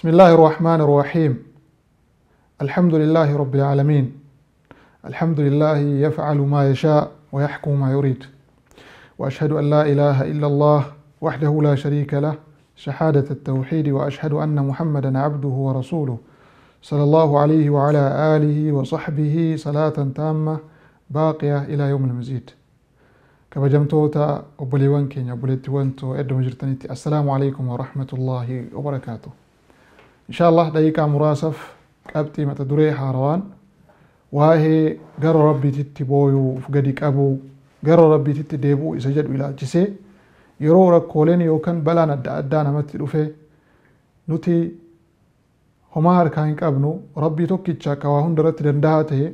بسم الله الرحمن الرحيم الحمد لله رب العالمين الحمد لله يفعل ما يشاء ويحكم ما يريد واشهد ان لا اله الا الله وحده لا شريك له شهاده التوحيد واشهد ان محمدا عبده ورسوله صلى الله عليه وعلى اله وصحبه صلاه تامه باقيه الى يوم المزيد كما وبليوان كينيا بوليتي ادو مجرتنيتي السلام عليكم ورحمه الله وبركاته inshallah daqiiqaa muraasaaf qabxii mata duree haarawaan waa'ee gara rabbiititti booyuuf gadi qabuu gara rabbiititti deebi'uu isa jedhu ilaalchisee yeroo rakkooleen yookaan balaan adda addaa namatti dhufe nuti homaa harkaa hin qabnu rabbii tokkicha akka waa hunda irratti danda'a ta'e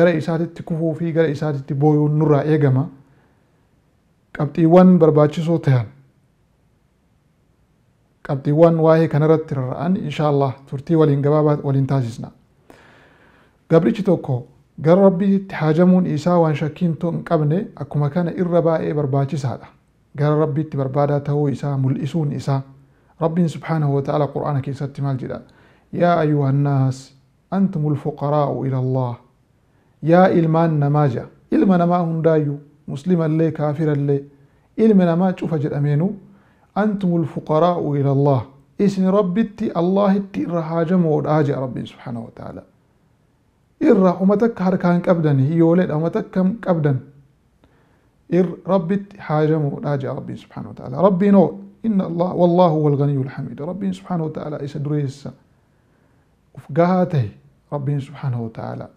gara isaatitti kufuu fi gara isaatitti booyuun nurraa eegama qabxiiwwan barbaachisoo ta'an qabxiiwwan waa'ee kanarratti rarra'an inshaallah turtii waliin gabaabaa waliin taasisna. Gabrichi tokko gara rabbiitti haajamuun isaa waan shakkiin hin qabne akkuma kana irra baay'ee barbaachisaadha. Gara rabbiitti barbaadaa ta'uu isaa mul'isuun isaa ربنا سبحانه وتعالى قرآن كي ستمال جدا يا أيها الناس أنتم الفقراء إلى الله يا إلمان نماجة إلما نما هندايو مسلما لي كافرا لي إلما نما تشوف أمينو أنتم الفقراء إلى الله إسن ربتي الله التئرها آج ربي سبحانه وتعالى إر أمتك هركان كبدن هي ولد أمتك كم كبدن إر ربت حاجة آج ربي سبحانه وتعالى ربي نور إن الله والله هو الغني الحميد ربي سبحانه وتعالى إس دريس وفقهاته ربي سبحانه وتعالى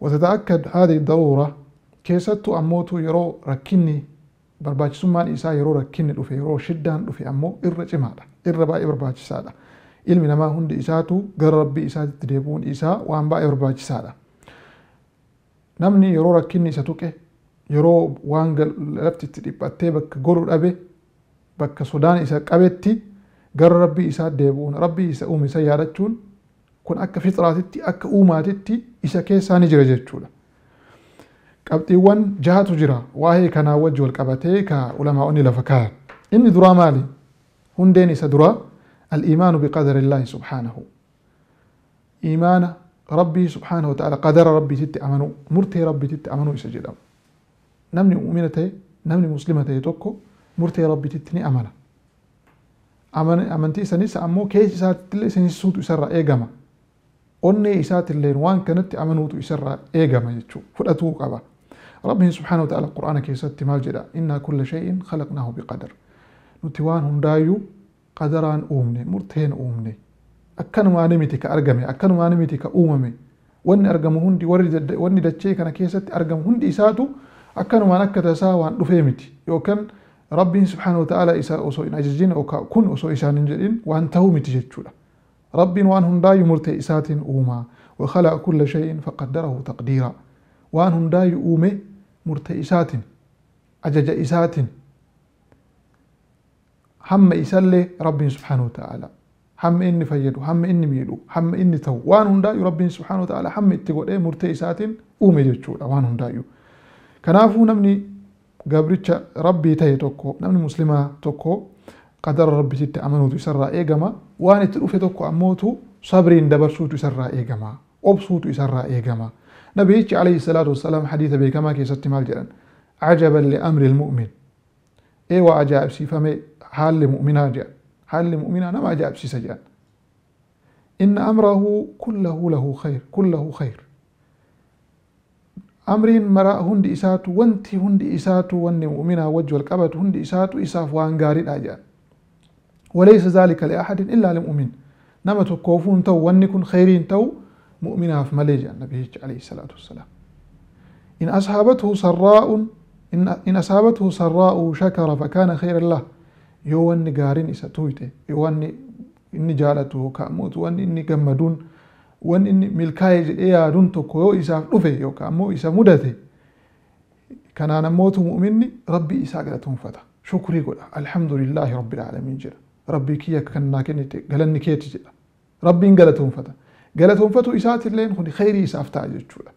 وتتأكد هذه الضرورة كيست أموت يرو ركني barbaachisummaan isaa yeroo rakkinni dhufe yeroo shiddaan dhufe ammoo irra cimaadha irra baay'ee barbaachisaadha ilmi namaa hundi isaatu gara rabbii isaatti deebi'uun isaa waan baay'ee barbaachisaadha namni yeroo rakkinni isa tuqe yeroo waan lafti itti dhiphattee bakka godhu dhabe bakka sodaan isa qabetti gara rabbii isaa deebi'uun rabbii isa uume isa yaadachuun kun akka fixiraatitti akka uumaatitti isa keessaa ni jira jechuudha. qabxiiwwan jahatu jira waa'ee kanaa wajji wal qabatee ka ulamaa'onni lafa kaayan inni duraa maali hundeen isa duraa الإيمان بقدر الله سبحانه إيمان ربي سبحانه وتعالى قدر ربي تت أمنو مرتي ربي تت أمنو يسجد نمني مؤمنتي نمني مسلمتي توكو مرتي ربي تتني أمنا أمن أمنتي سنيس أمو كيس سات تلي سنيس سوت يسرى اي إيجاما onnee isaatilleen waan kanatti amanuutu isarraa eegama jechuu fudhatuu qaba. Rabbiin subhaanahu ta'ala Qur'aana keessatti maal jedha innaa kulla shay'in khalaqnaahu biqadar nuti waan hundaayyuu qadaraan uumne murteen uumne akkanumaani miti ka argame akkanumaani miti ka uumame wanni argamu hundi wanni dachee kana keessatti argamu hundi isaatu akkanumaan akka tasaa waan dhufee miti yookaan rabbiin subhaanahu ta'ala isaa osoo hin ajajin kun osoo isaan hin jedhin waan ta'uu miti jechuudha. رب وأنهم دا يمرت إسات أوما وخلق كل شيء فقدره تقديرا وأنهم دا يؤوم مرت إسات أجج إسات هم إسال رب سبحانه وتعالى هم إني فيدو هم إني ميلو هم إني تو وانهم دا رب سبحانه وتعالى هم إتقول إيه أوم أومي وانهم دا هندا كنافو نمني قبرتش ربي تهي توكو نمني مسلمة توكو قدر ربي ست أمنه تسرى إيجما وأنا تروفتك أموت صبر دبر سوت تسرى إيجما أوب سوت تسرى إيجما نبي عليه الصلاة والسلام حديث بيكما كي ست مال جرن عجبا لأمر المؤمن إيوا أجاب سي فمي حال المؤمنة جان حال المؤمنة نما أجاب سي سجان إن أمره كله له خير كله خير أمرين مراء هند إساتو وانت هند إساتو وانت مؤمنة وجه والكبت هند إساتو إساف وانغاري الأجان وليس ذلك لأحد إلا لمؤمن نما تكوفون تو ونكن خيرين تو مؤمنا في مليجة النبي عليه الصلاة والسلام إن أصحابته سراء إن أصابته سراء شكر فكان خير الله يوان قارن إساتويته يوان إني جالته كأموت وان إني قمدون وان إني ملكاي جئيادون تكو يو إساف رفه يو كأمو إسا مدته كان أنا موت مؤمني ربي إسا قلتهم فتا شكري قل الحمد لله رب العالمين جلال ربي كي يكن ناكني غلن نكيت جدا ربي إن غلطهم فتا غلطهم فتو إسات اللين خلي خيري إساف تعجي جدا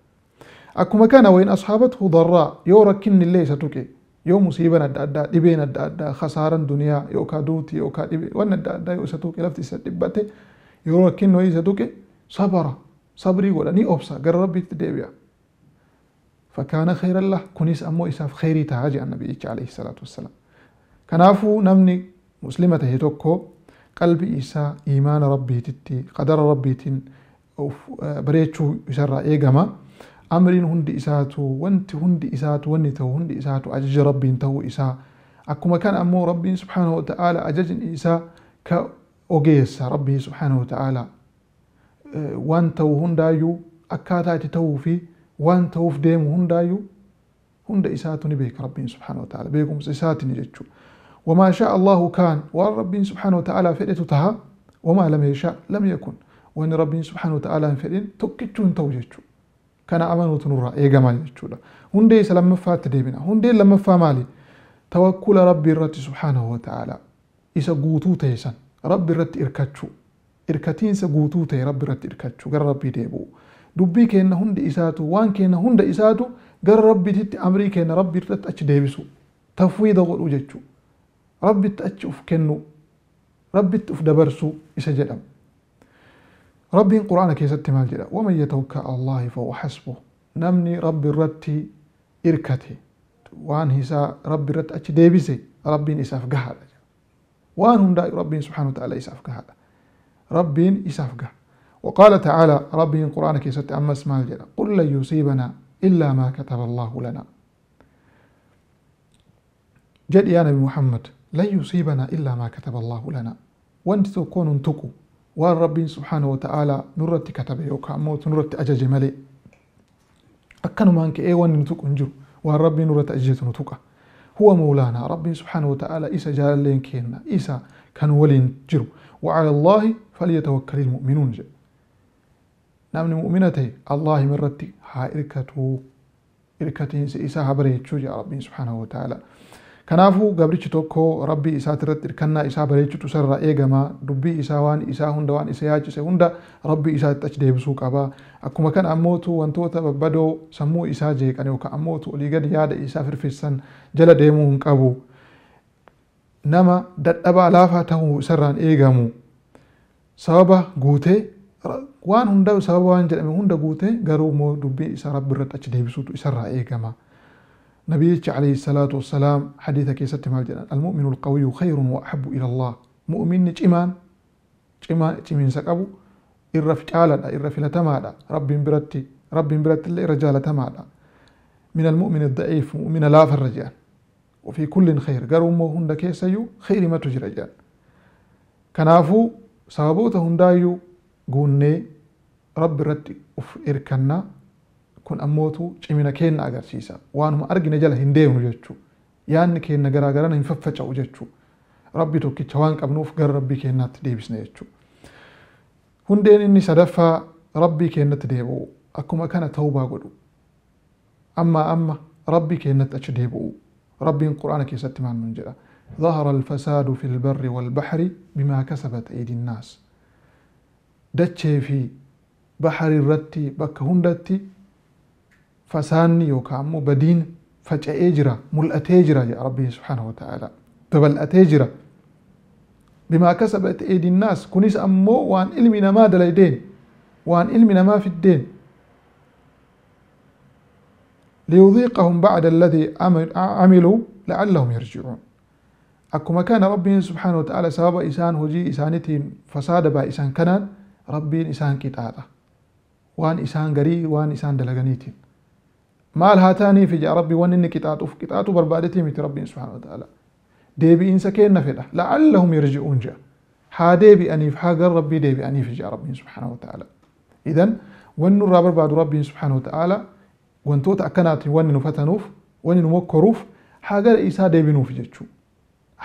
أكو مكان وين أصحابته ضراء يو ركن اللي ستوكي يو مصيبة ندى أدى إبين أدى أدى خسارا دنيا يو كادوتي يو كاد إبين وان أدى أدى يو ستوكي لفت ستبات يو ركن وي ستوكي صبر صبري ولا ني أبسا قرر ربي تدبيا فكان خير الله كنيس أمو إساف خيري تعجي النبي عليه الصلاة والسلام كنافو نمني مسلمة هيتوكو قلب إيسا إيمان ربي تتي قدر ربي تن بريتشو يسرى إيقما أمرين هندي إساتو وانت هندي إساتو واني تو هندي إساتو أجج ربي تو إسا أكما كان أمو ربي سبحانه وتعالى أجج إيسا كأوجيس ربي سبحانه وتعالى أه، وان تو هندايو أكاتا تتو في وان في ديم هندايو هند إساتو نبيك ربي سبحانه وتعالى بيكم إساتني جتشو وما شاء الله كان والرب سبحانه وتعالى فدتها وما لم يشاء لم يكن وان رب سبحانه وتعالى فدين توكچون توجتو كان امانوت نورا ايغما يچودا هندي سلمفا تديبنا هندي لمفا مالي توكل ربي الرت سبحانه وتعالى إسا قوتو تيسن ربي الرت إركتشو إركتين سقوتو تي ربي الرت إركتشو قال ربي ديبو دبي كان هند إساتو وان كان هند إساتو قال ربي تت أمري كينا ربي الرت أش ديبسو تفويض غلو ربي تأتشوف كنو ربي تأتشوف دبرسو إسجدم ربي القرآن كي ستمال جدا ومن يتوكى الله فهو حسبه نمني ربي رتي إركتي وان هسا ربي رت أتش ديبسي ربي إساف قهال وان هم داي ربي سبحانه وتعالى إساف قهال ربي إساف قهال وقال تعالى ربي القرآن كي ستعمى اسمال جدا قل لن يصيبنا إلا ما كتب الله لنا جدي يا نبي محمد لا يصيبنا إلا ما كتب الله لنا وانت كون انتكو وان ربي سبحانه وتعالى نرد كتب يوكا موت نرد أجاج ملي أكنو مانك إيه وان نتكو نجو وان ربي نرد أجاج نتكا هو مولانا ربي سبحانه وتعالى إيسا لين كينا إيسا كان ولين انجر وعلى الله فليتوكل المؤمنون جي نعم مؤمنتي الله من ها إركتو إركتين سيسا هبريتشو يا ربي سبحانه وتعالى Kanaafuu gabrichi tokko rabbii isaati irratti hirkannaa isaa bareechitu irraa eegama. Dubbii isaa waan isaa hunda waan isa yaachise hunda rabbii isaatti achi deebisuu qaba. Akkuma kana ammootu wantoota babbadoo sammuu isaa jeeqan yookaan ammootu olii gadi yaada isaa firfirsan jala deemuu hin qabu. Nama dadhabaa laafaa ta'uu isarraan eegamu. Sababa guutee waan hunda sababa waan jedhame hunda guutee garuu immoo dubbii isaa rabbii irratti achi deebisuutu isarraa eegama. نبيج عليه الصلاة والسلام حديث كيست مال المؤمن القوي خير وأحب إلى الله مؤمن نجمان نجمان نجمين سكبو إرف جالد إرف لتمادا رب برتي رب برتي اللي رجال تمادا من المؤمن الضعيف مؤمن لا فرجان وفي كل خير قروا مو هند كيسيو خير ما تجرجان كنافو سابوت هندايو قوني رب رتي أف إركنا kun ammootu cimina keenya agarsiisa. Waanuma argine jala hin deemnu jechuu. Yaanni keenya garaa garaan hin faffaca'u jechuu. Rabbi tokkicha waan qabnuuf gara rabbii keenyaatti deebisne jechuu. Hundeen inni sadaffaa rabbii keenyatti deebi'u akkuma kana ta'ubaa godhu. Amma amma rabbii keenyatti achi deebi'u. Rabbiin Quraana keessatti maal nun jedha. ظهر الفساد في البر والبحر بما كسبت أيدي الناس. دتشي في بحر الرتي بك هندتي فسان يوكامو بدين فجاء اجرا مل اتاجرا يا ربي سبحانه وتعالى تبل اتاجرا بما كسبت ايدي الناس كنيس امو وان إلمنا ما دلايدين وان إلمنا ما في الدين ليذيقهم بعد الذي عملوا لعلهم يرجعون أكما كان ربي سبحانه وتعالى سبب إسان هجي إسانتي فساد با إسان كان ربي إسان كتابة وان إسان غري وان إسان دلغنيتي مال هاتاني في جرب ونن كتاتو في كتاتو بربادتي مت ربي سبحانه وتعالى ديبي انسى كين فدا لعلهم يرجعون جا ها ديبي اني في حاجه ربي ديبي اني في ربي سبحانه وتعالى اذا ون الرابر بعد ربي سبحانه وتعالى ونتوت اكنات ون نفتنوف ون نوكروف حاجه ايسا ديبي نوف جتشو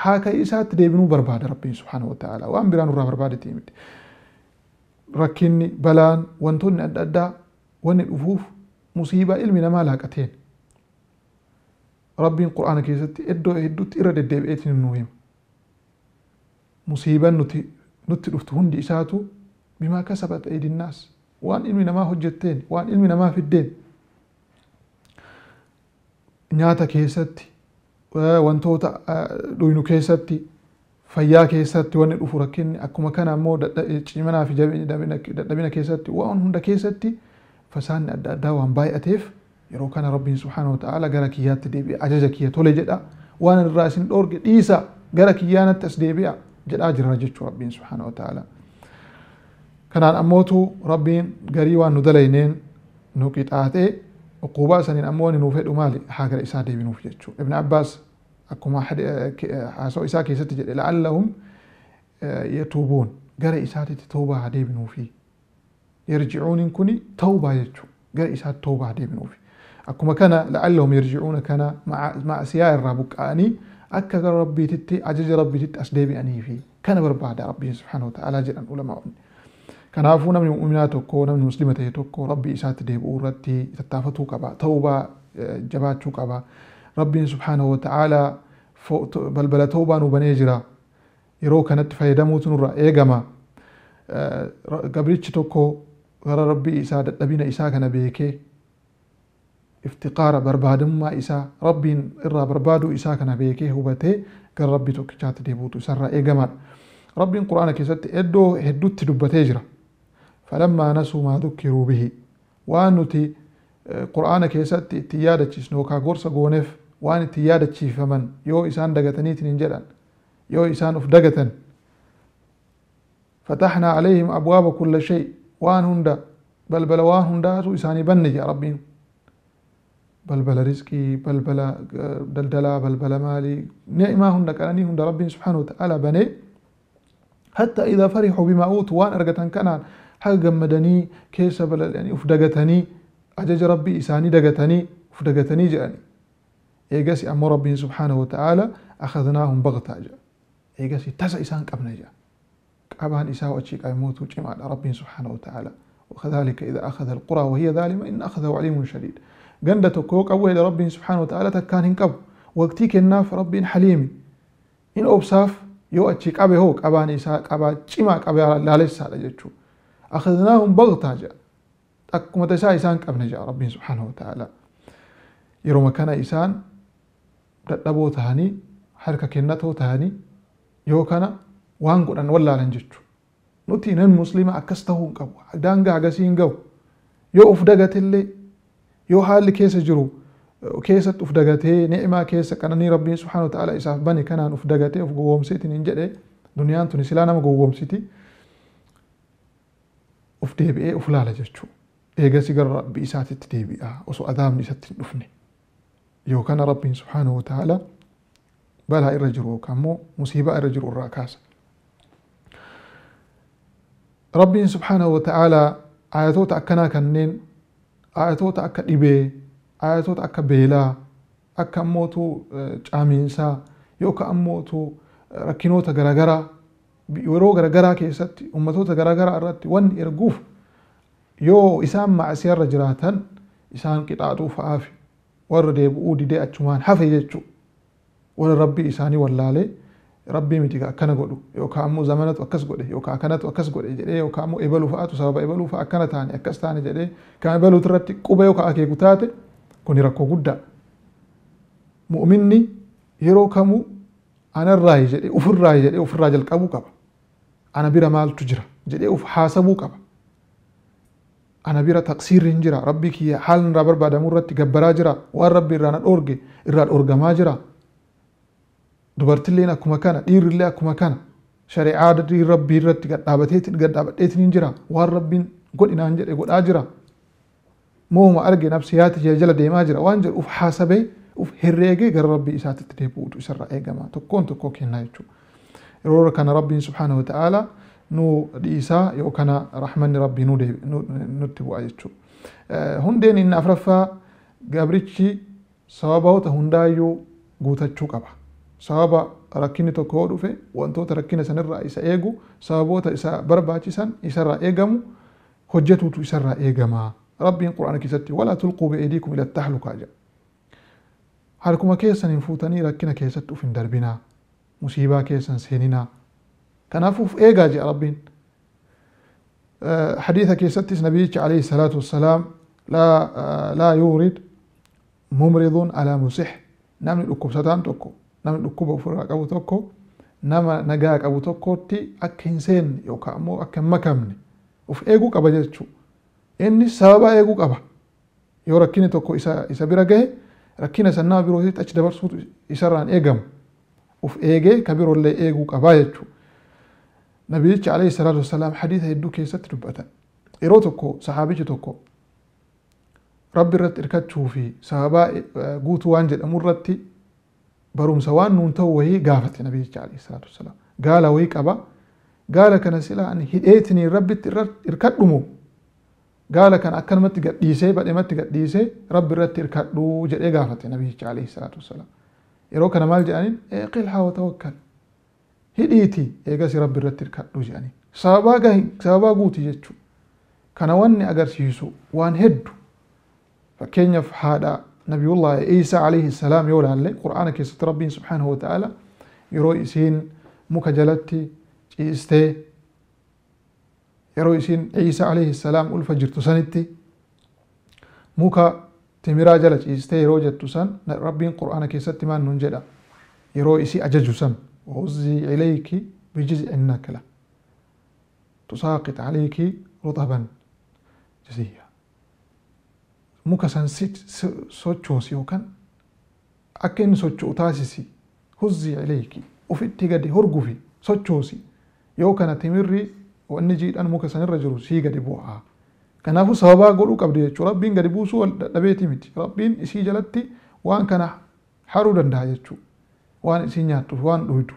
هاكا ايسا ديبي نو برباد ربي سبحانه وتعالى وان بيران الرابر بعد تيمت ركني بلان ونتون ادد ون الوفوف مصيبة إلمنا ما لاقتين ربي القرآن كيستي إدو إدو تيرد الدب إتن النويم مصيبة نتي نتي رفتهن إساتو بما كسبت أيدي الناس وان إلمنا ما هجتين وان إلمنا ما في الدين نياتا كيستي وان توتا دوينو كيستي فيا كيساتي وان الأفركين أكو مكان مو دابنا في جابين دابنا كيساتي وان هند كيساتي فسان الدعاء وان باي أتيف يرو كان ربي سبحانه وتعالى قالك يا تدبي أجزك يا تولج دا وأنا الراسين أورج إيسا قالك يا نتسدبي يا جل أجر رجت ربي سبحانه وتعالى كان عن أموته ربي قريوا ندلينين نوكيت آتي وقوبا سنين أموان نوفيت أمالي حاجة إيسا ديبي نوفيتش ابن عباس أكما حد حاسو إيسا كي ستجد لعلهم آه، يتوبون قال إيسا تتوبة عديبي نوفيه يرجعون كوني توبة يجو قال إسات توبة عدي بنوفي أكما كان لعلهم يرجعون كان مع مع سياي الرابك أني أكا ربي تتي أجج ربي تتي أسديبي أني في كان برباد ربي سبحانه وتعالى جل أن علماء كان عفونا من مؤمنات وكو من مسلمة توكو ربي إسات ديبو رتي تتافتو كبا توبة آه، جباتو كبا ربي سبحانه وتعالى بل بل توبة نبنيجرا يروك كانت فايدموت نرى إيقما آه، توكو gara rabbii isaa dadhabina isaa kana beekee iftiqaara barbaadammaa isaa rabbiin irraa barbaaduu isaa kana beekee hubatee gara rabbii tokkichaatti deebi'utu isarraa eegamaadha. Rabbiin quraana keessatti iddoo hedduutti dubbatee jira. Falammaa nasuu maa dhukkiruu bihi waan nuti quraana keessatti itti yaadachiisnu yookaan gorsa gooneef waan itti yaadachiifaman yoo isaan dagataniitiin hin jedhan yoo isaan of dagatan. فتحنا عليهم أبواب كل شيء waan hunda balbala waan hundaatu isaanii banne jedha rabbiin balbala rizqii balbala daldalaa balbala maalii ni'imaa hunda qananii hunda rabbiin subhaanahu wata'aalaa banee حتى إذا فرحوا بما أوتوا وأن أرجتن كنان حق جمدني كيس بل يعني أفدقتني أجج ربي إساني دقتني أفدقتني جاني إيجاسي أمر ربي سبحانه وتعالى أخذناهم بغتة جاء إيجاسي تسع إسان كم نجا abaan isaa achiik aymuutu cimaadha rabbiin subxaana watacaala wakadhalika ida akhada alquraa wahiya dhaalima in akhadahu caliimun shadiid ganda tokkoo qabu hele rabbiin subxaana watacaala takkaan hin qabu waqtii kennaaf rabbiin xaliimi in obsaaf yoo achii qabe hoo qabaan isaa qabaa cimaa qabe laalessaadha jechuu akhadnaahum bagtaa jedha akkuma isaa isaan qabne jedha rabbiin subxaana watacaala yeruma kana isaan dadhaboo tahanii harka kennatoo tahanii yoo kana waan godhan wallaalan jechu nuti nan muslima akkas tahuu hin qabu daangaa agasii hin gahu yoo uf dagatillee yoo haalli keessa jiru keessatti uf dagatee ni'imaa keessa qananii rabbiin subhaanahu ta'ala isaaf bane kanaan uf dagatee uf gowwoomsiitiin hin jedhe duniyaan tuni silaa nama gowwoomsiti uf deebi'ee uf laala jechuudha. eegasi gara rabbi isaatitti deebi'a osoo adaamni isatti hin dhufne yookaan rabbiin subhaanahu ta'ala balaa irra jiru yookaan immoo musiibaa irra jiru irraa kaasa. rabbiin subhaanahu wa ta'aalaa ayatoota akkanaa kanneen ayatoota akka dhibee ayatoota akka beelaa akka ammootu caamiinsaa yookaan ammootu rakkinoota garaagaraa yeroo garaagaraa keessatti ummatoota garaagaraa irratti wanni erguuf yoo isaan macsiyarra jiraatan isaan qixaaxuu fa'aafi warra deebi'uu didee achumaan hafe jechuu warra rabbii isaanii wallaalee rabbii miti akkana godhu yookaan ammoo zamanatu akkas godhe yookaan akkanatu akkas godhe jedhee yookaan ammoo ebaluu fa'aatu sababa ebaluu fa'a akkana taane akkas taane jedhee kan ebaluut irratti quba yookaan akeeku taate kuni rakkoo guddaa. Mu'minni yeroo kamuu anarraayi jedhee ofirraayi jedhee ofirraa jalqabuu qaba. Ana bira maaltu jira jedhee of haasabuu qaba. Ana bira taqsiirri hin jira rabbii kiyya haalni irraa barbaadamu irratti gabbaraa jira waan rabbi irraa na dhoorge irraa dhoorgamaa jira. dubartiilleen akkuma kana dhiirrillee akkuma kana shari'aa dadii rabbii irratti gadhaabateetiin gadhaabadheetiin hin jira waan rabbiin godhinaan jedhe godhaa jira mooma arge nabsi yaati jee jala deemaa jira waan jedhu uf haasabee uf herreegee gara rabbii isaatitti deebi'uutu isarraa eegama tokkoon tokkoo kennaa jechuudha yeroo kana rabbiin subhaanahu ta'aalaa nu dhiisaa yoo kana rahmanni rabbii nutti bu'a jechuudha hundeen inni afraffaa gabrichi sababoota hundaayyuu guutachuu qaba sababa rakkinni tokko yoo dhufe wantoota rakkina sanirraa isa eegu sababoota isa barbaachisan isarraa eegamu hojjetuutu isarraa eegamaa rabbiin quraana keessatti walaa tulquu bi'idiikum ila tahlukaa jedha harkuma keessan hin fuutanii rakkina keessatti uf hin darbinaa musiibaa keessan seeninaa kanaaf uf eegaa jedha rabbiin حديث كيستس نبيك عليه الصلاة والسلام لا لا يورد ممرض على مسح نعم الأكبسة تنتكو nama dhukkuba ofirraa qabu tokko nama nagaa qabu tokkotti akka hin seenne yookaan ammoo akka hin makamne of eeguu qaba jechuudha. Inni sababa eeguu qaba. Yoo rakkini tokko isa bira gahe rakkina san nama birootitti achi dabarsuutu isarraan eegamu. Of eegee ka biroollee eeguu qabaa jechuudha. Nabiyyichi alayhi salaatu wasalaam hadiisa hedduu keessatti dubbatan. Yeroo tokko sahaabichi tokko rabbi irratti hirkachuu fi sababaa guutuu waan jedhamu irratti barumsa waan nuun ta'u wayii gaafate nabijicha alayhi salaatu wasalaam gaala wayii qaba gaala kana silaa ani hidheetinii rabbitti irkadhumu gaala kana akkanumatti gadhiisee badhimatti gadhiisee rabbi irratti irkadhuu jedhee gaafate nabijicha alayhi salaatu wasalaam yeroo kana maal jedhaniin eeqilhaa watawakkal hidhiiti eegas rabbi irratti irkadhuu jedhaniin sababaa gahi sababaa guuti jechuu kana wanni agarsiisu waan heddu fakkeenyaaf haadha نبي الله عيسى عليه السلام يقول عن القرآن كيس ربي سبحانه وتعالى يروي سين مكجلتي جيستي يروي سين عيسى عليه السلام الفجر تسنتي مكا تمرا جلت جيستي يروي جتسن ربي القرآن كيس تمان ننجدا يروي سي أجج سن وزي إليك بجزء النكلة تساقط عليك رطبا جزيئا muka san sochoosii yookaan akka inni socho'u taasisi huzzii ileeki ufitti gadi horgufi sochoosi yoo kana timirri wanni jiidhan muka sanirra jiru sii gadi bu'aa. Kanaafuu sababaa godhuu qabdi jechuudha. Rabbiin gadi buusuu wal dadhabeeti miti. Rabbiin isii jalatti waan kana haruu danda'a jechuudha. Waan isii nyaattuuf, waan dhuydu,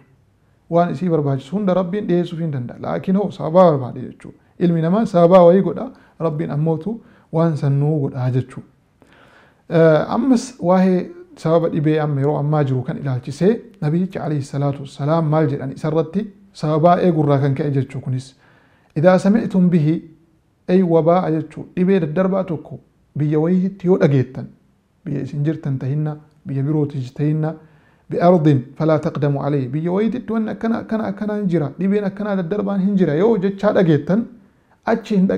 waan isii barbaachisu hunda Rabbiin dhiyeessuuf hin danda'a. Laakiin hoo sababaa barbaade jechuudha. Ilmi namaa sababaa wayii godha. Rabbiin ammootu waan sannuu godhaa jechuudha. Ammas waa'ee sababa dhibee amma yeroo ammaa jiru kan ilaalchisee nabiyyicha alayhi salaatu wassalaam maal jedhan isarratti sababaa eegurraa kan ka'e jechuu kunis idaa sami'tum bihi ay wabaa'a jechuu dhibee daddarbaa tokko biyya wayiitti yoo dhageettan biyya isin jirtan tahinna biyya birootis tahinna bi'ardin falaa taqdamu alayhi biyya wayiititti wanni akkana akkana akkana hin jira dhibeen akkanaa daddarbaan hin jira yoo jechaa dhageettan achi hin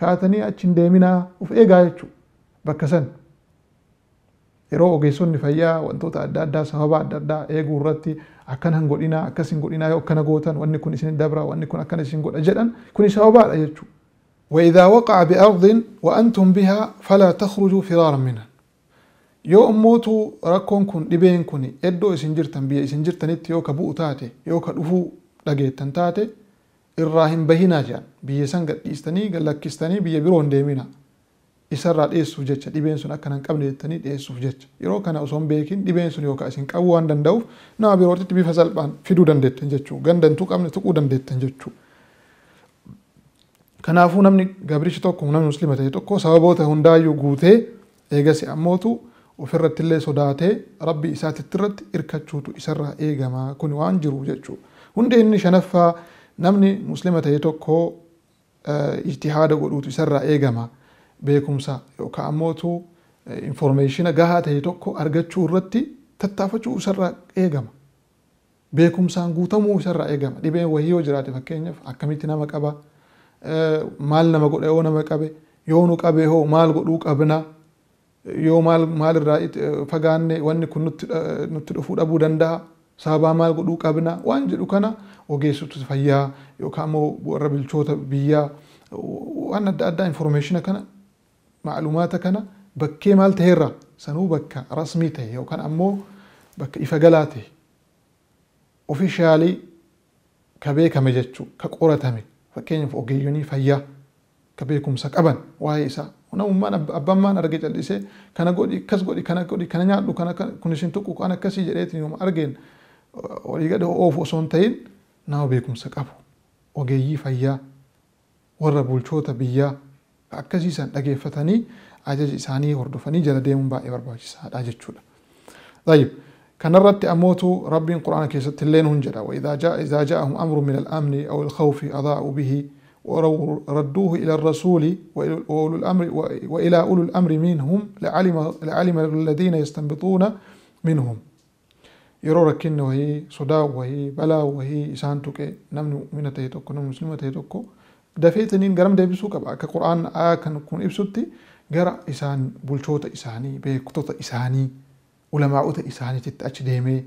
kaatanii achi deeminaa of eegaa jechuudha bakka san yeroo ogeessonni fayyaa wantoota adda addaa sababa adda addaa eeguu irratti akkana godhinaa akkas godhinaa yoo akkana gootan wanni kun isin dabra wanni kun akkana isin godha jedhan kuni sababaadha jechuudha. وإذا وقع بأرض وأنتم bihaa فلا تخرجوا فرارا منها yoo immoo rakkoon kun dhibeen kuni eddoo isin jirtan biyya isin jirtanitti yoo ka bu'u taate yoo ka dhufuu dhageettan taate irraa hin bahinaa jedhan biyya san gadhiistanii lakkiistanii biyya biroo hin deemina isarraa dhiyeessuuf jecha dhibeen sun akkana qabne jettanii dhiyeessuuf jecha yeroo kana osoo hin beekin dhibeen sun yookaan isin qabu waan danda'uuf nama birootitti bifa salphaan fiduu dandeettan jechuu gandantuu qabne tuquu dandeettan jechuu. Kanaafuu namni gabrichi tokko namni muslima ta'e tokko sababoota hundaayyuu guutee eegasi ammootu ofirratti illee sodaatee rabbi isaatitti irratti irkachuutu isarraa eegamaa kun waan jiru jechuu hundeenni shanaffaa namni muslima ta'e tokko eh, ijtihaada godhuutu isarra eegama beekumsa yookaan ammootu eh, informeeshina gahaa ta'e tokko argachuu irratti tattaafachuu isarra eegama. Beekumsaan guutamuu isarraa eegama. Dhibeen wayii yoo jiraate fakkeenyaaf akkamitti nama qaba eh, maal nama godha yoo nama qabe yoo nu qabe hoo maal godhuu qabna yoo maal maalirraa fagaanne wanni kun nutti dhufuu dhabuu danda'a. saabaa maal godhuu qabna waan jedhu kana ogeessota fayyaa yookaan immoo warra bilchoota biyyaa waan adda addaa informeeshina kana maalumaata kana bakkee maal ta'eerra sanuu bakka rasmii ta'e yookaan ammoo bakka ifa galaa ta'e ofishaalii ka beekame jechuu ka qoratame fakkeenyaaf ogeeyyonii fayyaa ka beekumsa qaban waa'ee isaa namummaan abbammaan arge callisee kana godhi kas godhi kana godhi kana nyaadhu kana kunis hin tuqqu kan akkasii jedheetiin yooma argeen وليقد أوفو سنتين ناو بيكم سقفو وجيي فيا ورب الشوطة بيا أكسي سان لقي فتني عجز إساني وردفني جلديم با إبر باجي سان عجز شولا طيب كان الرد أموتو ربي القرآن كي ستلين هنجرا وإذا جاء إذا جاءهم أمر من الأمن أو الخوف أضاعوا به وردوه إلى الرسول وإلى الأمر وإلى أولو الأمر منهم لعلم لعلم الذين يستنبطون منهم yeroo rakkinni wahii sodaa wahii balaa wahii isaan tuqee namni mu'mina ta'e tokko namni muslima ta'e tokko dafee isiniin garam deebisuu qaba akka qura'aan kan kun ibsutti gara isaan bulchoota isaanii beektota isaanii ulamaa'ota isaaniititti achi deemee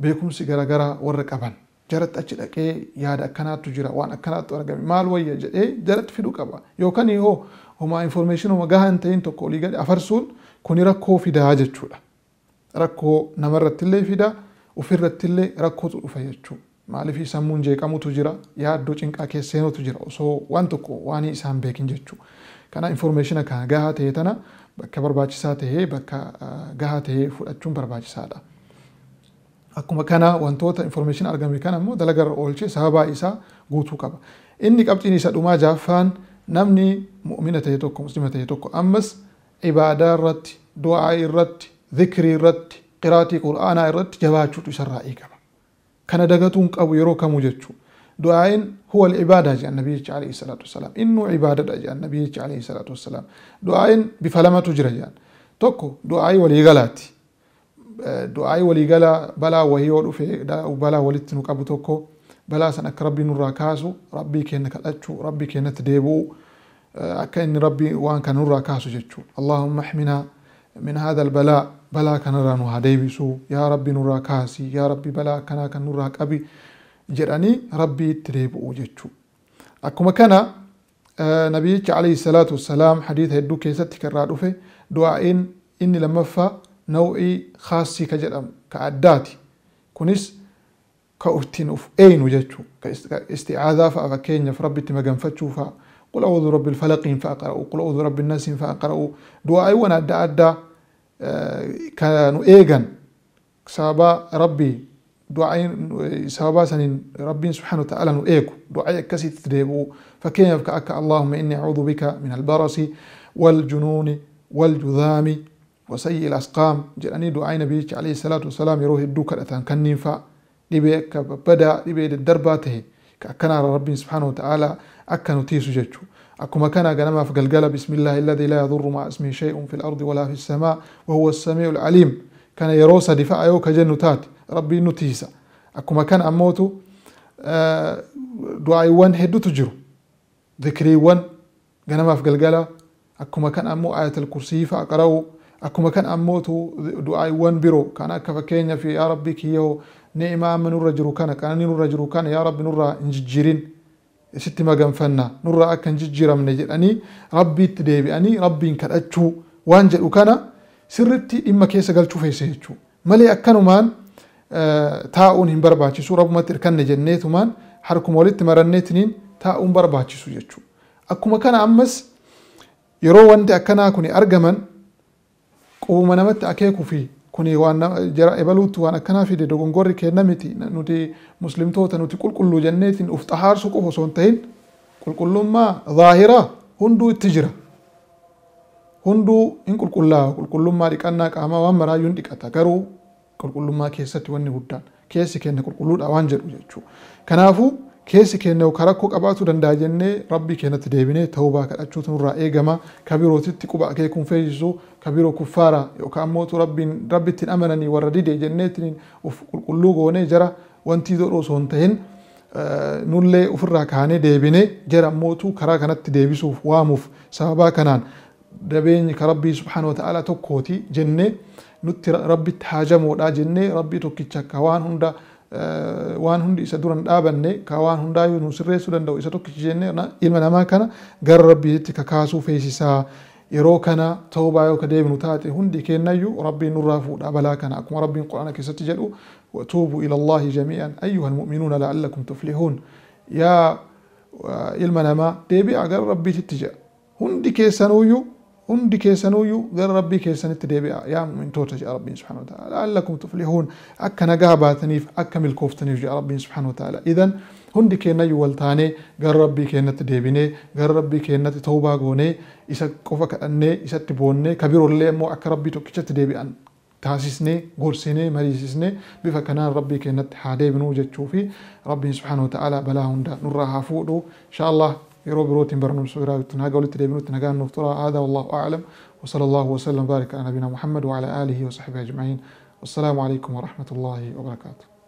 beekumsi garaagaraa warra qaban jaratti achi dhaqee yaada akkanaattu jira waan akkanaattu argame maal wayya jedhee jaratti fiduu qaba yookaan yoo homaa infoormeeshinuma gaha hin ta'in tokko olii afarsuun kuni rakkoo fidaa jechuudha. rakkoo namarrattillee fida illee rakkootu dhufa jechuudha. Maaliif sammuun jeeqamutu jira yaaddoo cinqaa keesseenutu jira osoo waan tokko waan isaan beekin jechuudha. Kana informeeshina kana gahaa ta'e tana bakka barbaachisaa ta'e bakka gahaa ta'e fudhachuun barbaachisaadha. Akkuma kana wantoota informeeshina argame kana immoo dalagarra oolchee sababaa isaa guutuu qaba. Inni qabxiin isa dhumaa jaaffaan namni mu'mina ta'e tokko muslima ta'e tokko ammas ibaadaa irratti irratti dhikrii irratti qiraatii qura'aanaa irratti jabaachuutu isarraa eegama kana dagatuun qabu yeroo kamuu jechuu du'aa'iin huwa alcibaadaa jedhan nabiyyicha alayhi salaatu wasalaam innuu cibaadadha jedhan nabiyyicha alayhi salaatu wasalaam du'aa'iin bifa lamatu jira jedhan tokko du'aa'ii waliigalaati du'aa'ii waliigalaa balaa wahii yoo dhufe balaa walitti nu qabu tokko balaa san akka rabbii nurraa kaasu rabbii keenya kadhachuu rabbii keenyatti deebi'u akka inni rabbii waan kana nurraa kaasu jechuu allaahumma xminaa من هذا البلاء بلا كان رانو هديبسو يا ربي نورا كاسي يا ربي بلا كان كان نورا قبي جراني ربي تريب جتشو أكما كان آه، نبي عليه الصلاة والسلام حديث هدو كيست كرادو في دعاء إني لما فا نوعي خاصي كجرم كعداتي كونس كأفتين أف أين وجتشو كاستعاذة فأفكين فربي تمغنفتشو فأ قل أعوذ برب الفلق فأقرأ قل أعوذ برب الناس فأقرأ دعاء وانا أدى أدى kana nu eegan sababa rabbii ducaayin sababaa sanin rabbiin subxaana watacaala nu eegu ducay akkasitti deebi'u fakkeenyaaf ka akka allaahuma inni acuudu bika min albarasi waljunuuni waljudaami wasayi ilasqaam jedhanii ducaay nabiyicha alayhi salaatu wasalaam yeroo hedduu kadhatan kanniin fa'a dhibee akka babbadaa dhibee daddarbaa tahe ka akkanaara rabbiin subxaana watacaala akka nu tiisu jechuu أكما كان قنما فقلقل بسم الله الذي لا يضر مع اسمه شيء في الأرض ولا في السماء وهو السميع العليم كان يروس دفاع يوك جنتات ربي نتيسا أكما كان أموت آه، دعي وان هدو تجرو ذكري وان قنما فقلقل أكما كان أمو آية الكرسي فأقرأو أكما كان أموت دعي وان برو كان أكفكين في يا ربي كيهو نعم من الرجل كان كان نور الرجل كان يا رب نور انججرين isitti maganfanna nurraa akkan hin jijjiiramne jedhanii rabbiitti deebi'anii rabbiin kadhachuu waan jedhu kana sirritti dhimma keessa galchuu feesse jechuu malee akkanumaan taa'uun hin barbaachisu rabbumatti irkanne jenneetumaan harkuma walitti maranneetiniin taa'uun barbaachisu jechu akkuma kana ammas yeroo wanti akkanaa kuni argaman qubuma namatti akeeku fi kuni waan jara ebaluutti waan akkanaa fide dogongorri kenna miti nuti muslimtoota nuti qulqulluu jenneetiin uf xahaarsu qofa osoo hin ta'in qulqullummaa zaahiraa hunduu itti jira. Hunduu hin qulqullaa qulqullummaa dhiqannaa qaamaa waan maraayyuun dhiqata garuu qulqullummaa keessatti wanni guddaan keessi kenna qulqulluudha waan jedhu jechuudha. Kanaafuu keessi keenya karakkoo qabaatu danda'a jennee rabbii keenyatti deebinee ta'ubaa kadhachuutu nurraa eegama kabirootitti quba akeekuun feesisuu kabiroo kuffaara yookaan immoo rabbiin rabbitti amananii warra dide jenneetiin uf qulqulluu goonee jara wanti dhodhoo osoo hin ta'in nullee ofirraa kaanee deebinee jara mootu karaa kanatti deebisuuf waamuuf sababaa kanaan dabeenyi ka rabbii subhaana wata'aalaa tokkooti jennee nutti rabbitti haajamoodha jennee rabbii tokkicha akka waan hunda waan hundi isa duran dhaabanne ka waan hundaayyuu nu sirreessuu danda'u isa tokkichijenne ilma namaa kana gara rabbiitti kakaasuu feesisaa yeroo kana toobaa yoo ka deebinu taate hundi kennayyuu rabbiin nurraa fuudha balaa kana akkuma rabbiin quraana keessatti jedhu watuubu ila allahi jamii'an ayyuha almu'minuuna la'allakum tuflihuun yaa ilma namaa deebi'aa gara rabbiititti jedha hundi keessanuuyyuu hundi keessanooyyuu gara rabbii keessanitti deebi'a yaa mu'mintoota jedha rabbiin subhaanahu wa ta'ala la'allakum tuflihuun akka nagaa baataniif akka milkooftaniif jedha rabbiin subhaanahu wa ta'ala idan hundi keennayyuu wal taanee gara rabbii keenyatti deebinee gara rabbii keenyatti ta'uu goonee isa qofa kadhannee isatti boonnee ka biroollee immoo akka rabbii tokkichatti deebi'an taasisnee gorsinee mariisisnee bifa kanaan rabbii keenyatti haa deebinuu jechuu fi rabbiin subhaanahu wa ta'ala balaa hunda nurraa haa fuudhu inshaallah يروبي روتين برنامج سويرا تنهاجا ولتريبنو تنهاجا نفترى هذا والله أعلم وصلى الله وسلم وبارك على نبينا محمد وعلى آله وصحبه أجمعين والسلام عليكم ورحمة الله وبركاته